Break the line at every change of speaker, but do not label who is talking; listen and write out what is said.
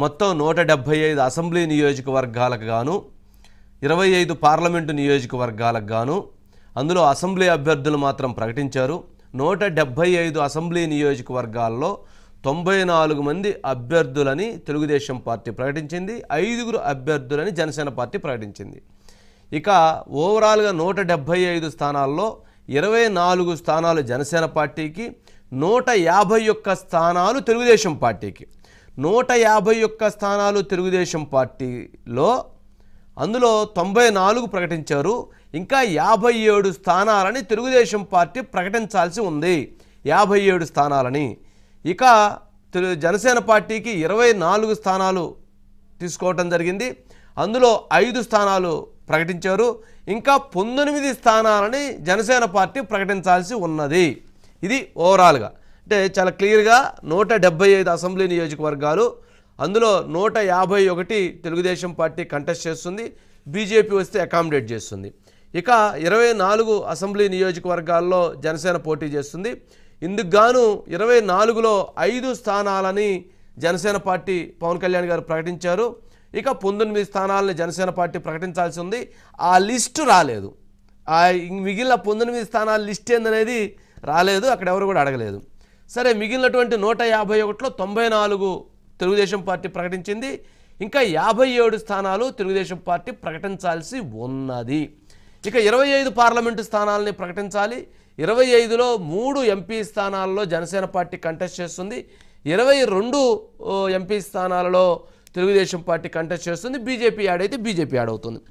మొత్తం నూట డెబ్బై ఐదు అసెంబ్లీ నియోజకవర్గాలకు గాను ఇరవై ఐదు పార్లమెంటు నియోజకవర్గాలకు గాను అందులో అసెంబ్లీ అభ్యర్థులు మాత్రం ప్రకటించారు నూట డెబ్బై ఐదు అసెంబ్లీ నియోజకవర్గాల్లో తొంభై నాలుగు మంది అభ్యర్థులని తెలుగుదేశం పార్టీ ప్రకటించింది ఐదుగురు అభ్యర్థులని జనసేన పార్టీ ప్రకటించింది ఇక ఓవరాల్గా నూట డెబ్భై ఐదు స్థానాల్లో ఇరవై నాలుగు స్థానాలు జనసేన పార్టీకి నూట యాభై ఒక్క స్థానాలు తెలుగుదేశం పార్టీకి నూట యాభై ఒక్క స్థానాలు తెలుగుదేశం పార్టీలో అందులో తొంభై నాలుగు ప్రకటించారు ఇంకా యాభై ఏడు స్థానాలని తెలుగుదేశం పార్టీ ప్రకటించాల్సి ఉంది యాభై ఏడు స్థానాలని ఇక జనసేన పార్టీకి ఇరవై నాలుగు స్థానాలు తీసుకోవటం జరిగింది అందులో ఐదు స్థానాలు ప్రకటించారు ఇంకా పంతొమ్మిది స్థానాలని జనసేన పార్టీ ప్రకటించాల్సి ఉన్నది ఇది ఓవరాల్గా అంటే చాలా క్లియర్గా నూట డెబ్బై ఐదు అసెంబ్లీ నియోజకవర్గాలు అందులో నూట యాభై ఒకటి తెలుగుదేశం పార్టీ కంటెస్ట్ చేస్తుంది బీజేపీ వస్తే అకామిడేట్ చేస్తుంది ఇక ఇరవై నాలుగు అసెంబ్లీ నియోజకవర్గాల్లో జనసేన పోటీ చేస్తుంది ఇందుకు గాను ఇరవై నాలుగులో ఐదు స్థానాలని జనసేన పార్టీ పవన్ కళ్యాణ్ గారు ప్రకటించారు ఇక పంతొమ్మిది స్థానాలని జనసేన పార్టీ ప్రకటించాల్సి ఉంది ఆ లిస్టు రాలేదు మిగిలిన పంతొమ్మిది స్థానాల లిస్ట్ ఏందనేది రాలేదు అక్కడ ఎవరు కూడా అడగలేదు సరే మిగిలినటువంటి నూట యాభై ఒకటిలో తొంభై నాలుగు తెలుగుదేశం పార్టీ ప్రకటించింది ఇంకా యాభై ఏడు స్థానాలు తెలుగుదేశం పార్టీ ప్రకటించాల్సి ఉన్నది ఇక ఇరవై ఐదు పార్లమెంటు స్థానాలని ప్రకటించాలి ఇరవై ఐదులో మూడు ఎంపీ స్థానాల్లో జనసేన పార్టీ కంటెస్ట్ చేస్తుంది ఇరవై రెండు ఎంపీ స్థానాలలో తెలుగుదేశం పార్టీ కంటెస్ట్ చేస్తుంది బీజేపీ యాడ్ అయితే బీజేపీ యాడ్ అవుతుంది